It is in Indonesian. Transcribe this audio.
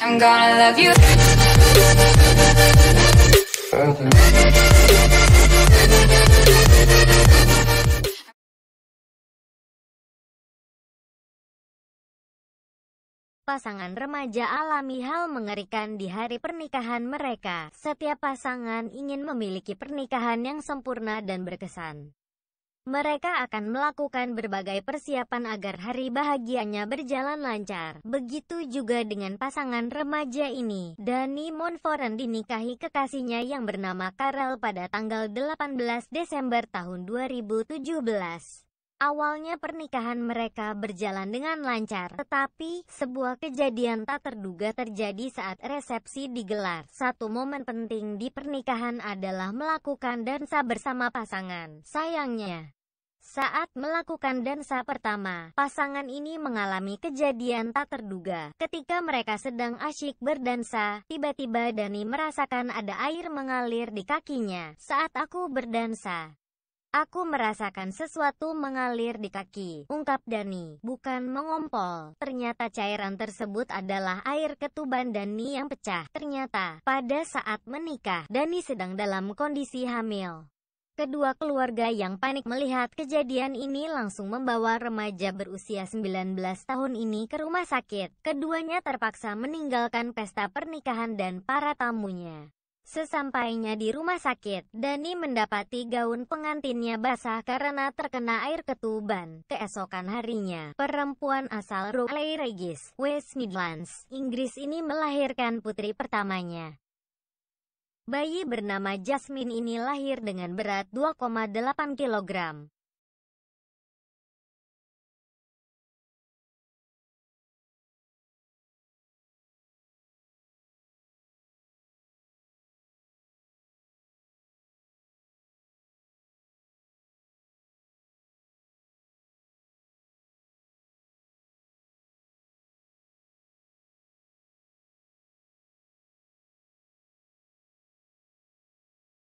I'm gonna love you. pasangan remaja alami hal mengerikan di hari pernikahan mereka. Setiap pasangan ingin memiliki pernikahan yang sempurna dan berkesan. Mereka akan melakukan berbagai persiapan agar hari bahagianya berjalan lancar. Begitu juga dengan pasangan remaja ini. Dani Monforen dinikahi kekasihnya yang bernama Karel pada tanggal 18 Desember tahun 2017. Awalnya pernikahan mereka berjalan dengan lancar, tetapi sebuah kejadian tak terduga terjadi saat resepsi digelar. Satu momen penting di pernikahan adalah melakukan dansa bersama pasangan. Sayangnya, saat melakukan dansa pertama, pasangan ini mengalami kejadian tak terduga. Ketika mereka sedang asyik berdansa, tiba-tiba Dani merasakan ada air mengalir di kakinya. Saat aku berdansa, Aku merasakan sesuatu mengalir di kaki, ungkap Dani, bukan mengompol. Ternyata cairan tersebut adalah air ketuban Dani yang pecah. Ternyata, pada saat menikah, Dani sedang dalam kondisi hamil. Kedua keluarga yang panik melihat kejadian ini langsung membawa remaja berusia 19 tahun ini ke rumah sakit. Keduanya terpaksa meninggalkan pesta pernikahan dan para tamunya. Sesampainya di rumah sakit, Dani mendapati gaun pengantinnya basah karena terkena air ketuban. Keesokan harinya, perempuan asal Raleigh Regis, West Midlands, Inggris ini melahirkan putri pertamanya. Bayi bernama Jasmine ini lahir dengan berat 2,8 kg.